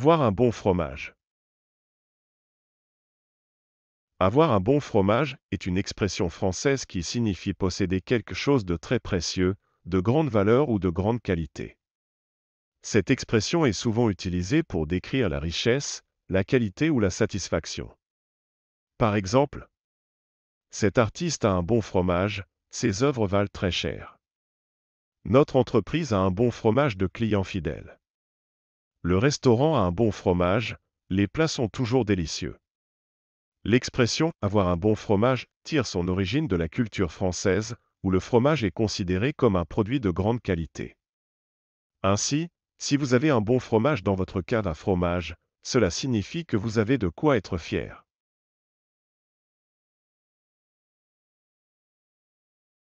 Avoir un bon fromage. Avoir un bon fromage est une expression française qui signifie posséder quelque chose de très précieux, de grande valeur ou de grande qualité. Cette expression est souvent utilisée pour décrire la richesse, la qualité ou la satisfaction. Par exemple, cet artiste a un bon fromage, ses œuvres valent très cher. Notre entreprise a un bon fromage de clients fidèles. Le restaurant a un bon fromage, les plats sont toujours délicieux. L'expression avoir un bon fromage tire son origine de la culture française, où le fromage est considéré comme un produit de grande qualité. Ainsi, si vous avez un bon fromage dans votre cave à fromage, cela signifie que vous avez de quoi être fier.